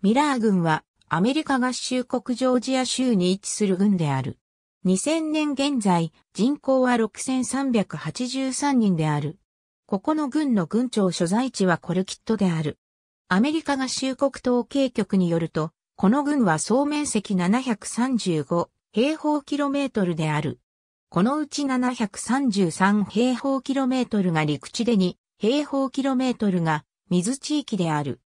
ミラー軍はアメリカ合衆国ジョージア州に位置する軍である。2000年現在、人口は6383人である。ここの軍の軍庁所在地はコルキットである。アメリカ合衆国統計局によると、この軍は総面積735平方キロメートルである。このうち733平方キロメートルが陸地で2平方キロメートルが水地域である。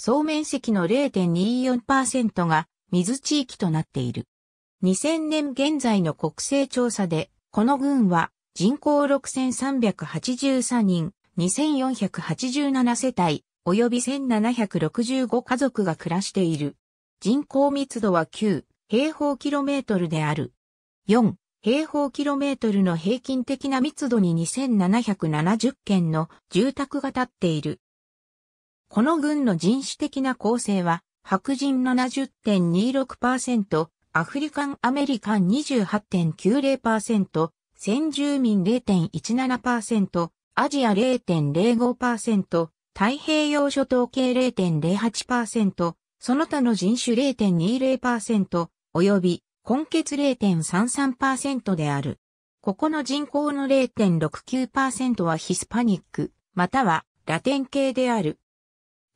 総面積の0.24%が水地域となっている。2000年現在の国勢調査で、この群は人口6383人、2487世帯、及び1765家族が暮らしている。人口密度は9平方キロメートルである。4平方キロメートルの平均的な密度に2770件の住宅が建っている。この軍の人種的な構成は、白人70.26%、アフリカンアメリカン28.90%、先住民0.17%、アジア0.05%、太平洋諸島系0.08%、その他の人種0.20%、及び、根血0.33%である。ここの人口の0.69%はヒスパニック、またはラテン系である。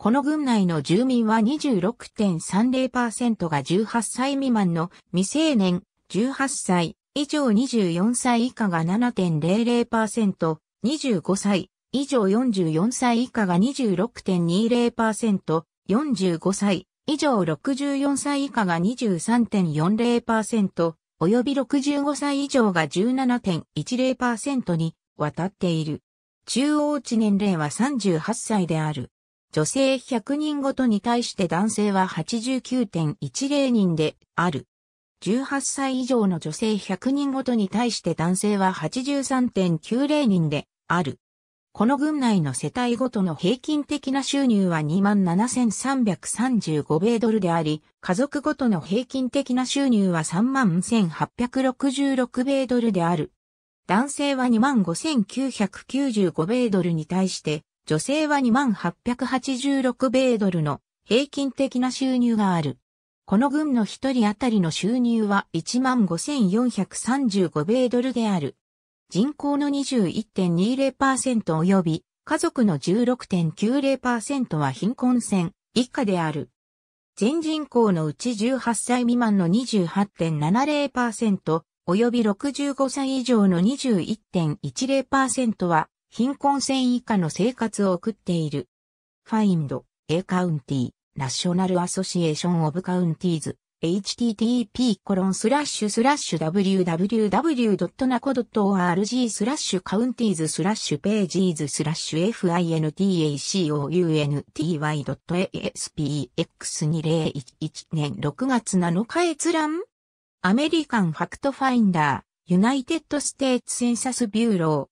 この郡内の住民は26.30%が18歳未満の未成年、18歳以上24歳以下が7.00%、25歳以上44歳以下が26.20%、45歳以上64歳以下が23.40%、及び65歳以上が17.10%に渡っている。中央値年齢は38歳である。女性100人ごとに対して男性は89.10人である。18歳以上の女性100人ごとに対して男性は83.90人である。この群内の世帯ごとの平均的な収入は27,335米ドルであり、家族ごとの平均的な収入は31,866米ドルである。男性は25,995米ドルに対して、女性は2886米ドルの平均的な収入がある。この軍の一人当たりの収入は15,435米ドルである。人口の21.20%及び家族の16.90%は貧困線以下である。全人口のうち18歳未満の28.70%及び65歳以上の21.10%は貧困線以下の生活を送っている。Find A County National Association of Counties http www.naco.org c o u n t i e s p a g e s fintacounty.aspx2011 年6月7日閲覧アメリカンファクトファインダーユナイテッドステーツセンサスビューロー